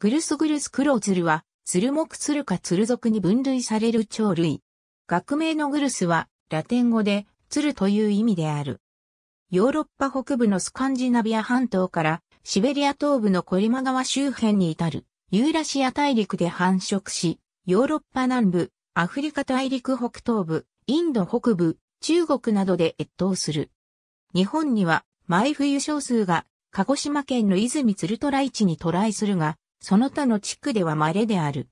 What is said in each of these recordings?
グルスグルスクロウツルは、ツルモクツルかツル属に分類される鳥類。学名のグルスは、ラテン語で、ツルという意味である。ヨーロッパ北部のスカンジナビア半島から、シベリア東部のコリマ川周辺に至る、ユーラシア大陸で繁殖し、ヨーロッパ南部、アフリカ大陸北東部、インド北部、中国などで越冬する。日本には、毎冬少数が、鹿児島県の泉鶴トライチに渡来するが、その他の地区では稀である。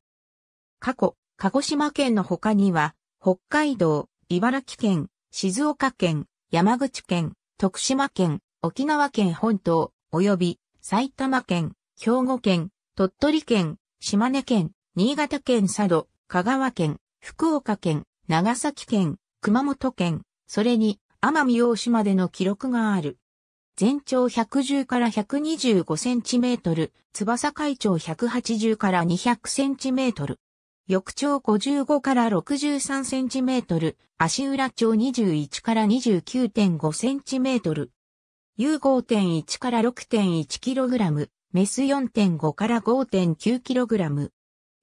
過去、鹿児島県の他には、北海道、茨城県、静岡県、山口県、徳島県、沖縄県本島、及び埼玉県、兵庫県、鳥取県、島根県、新潟県佐渡、香川県、福岡県、長崎県、熊本県、それに奄美大島での記録がある。全長110から125センチメートル、翼海長180から200センチメートル。翼長55から63センチメートル、足裏長21から29.5センチメートル。U5.1 から6.1キログラム、メス4.5から5.9キログラム。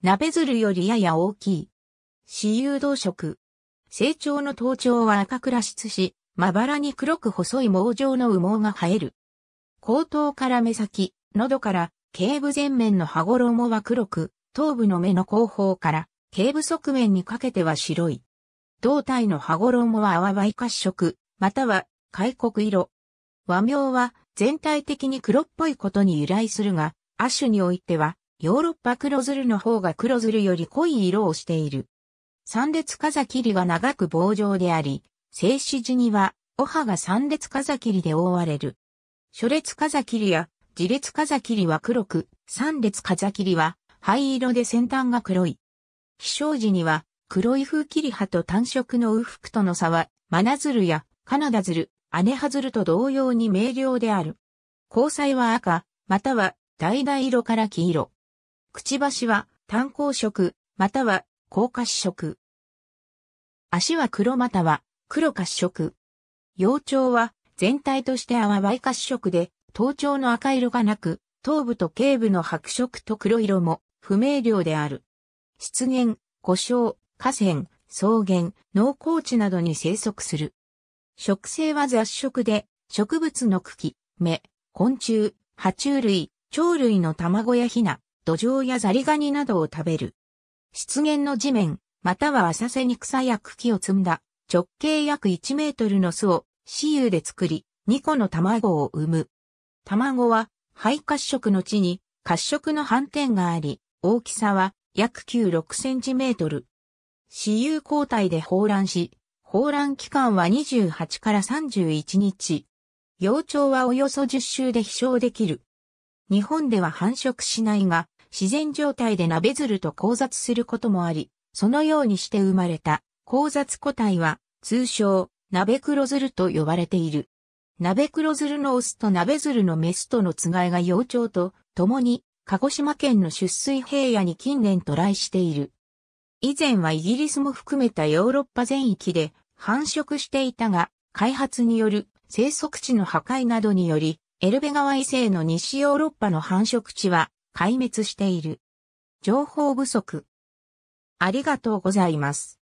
鍋鶴よりやや大きい。私有動食。成長の頭頂は赤くら出し、まばらに黒く細い毛状の羽毛が生える。後頭から目先、喉から、頸部前面の羽衣は黒く、頭部の目の後方から、頸部側面にかけては白い。胴体の羽衣は淡い褐色、または海黒色。和名は全体的に黒っぽいことに由来するが、亜種においては、ヨーロッパ黒鶴の方が黒鶴より濃い色をしている。三列風切りは長く棒状であり、静止時には、お葉が三列風切りで覆われる。初列風切りや、自列風切りは黒く、三列風切りは、灰色で先端が黒い。飛翔時には、黒い風切り葉と単色の右服との差は、マナズルやカナダズル、アネハズルと同様に明瞭である。交際は赤、または、橙色から黄色。くちばしは、単光色、または、高下色。足は黒または、黒褐色。幼鳥は全体として淡い褐色で、頭頂の赤色がなく、頭部と頸部の白色と黒色も不明瞭である。湿原、湖沼、河川、草原、農耕地などに生息する。植生は雑食で、植物の茎、芽、昆虫、爬虫類、鳥類の卵やヒナ、土壌やザリガニなどを食べる。湿原の地面、または浅瀬に草や茎を積んだ直径約1メートルの巣を雌雄で作り、2個の卵を産む。卵は肺褐色の地に褐色の斑点があり、大きさは約96センチメートル。雌雄交代で放卵し、放卵期間は28から31日。幼鳥はおよそ10周で飛翔できる。日本では繁殖しないが、自然状態でナベるルと交雑することもあり、そのようにして生まれた交雑個体は、通称、鍋黒ルと呼ばれている。鍋黒ルのオスと鍋ルのメスとのつがいが幼鳥と共に鹿児島県の出水平野に近年渡来している。以前はイギリスも含めたヨーロッパ全域で繁殖していたが、開発による生息地の破壊などにより、エルベ川以西の西ヨーロッパの繁殖地は壊滅している。情報不足。ありがとうございます。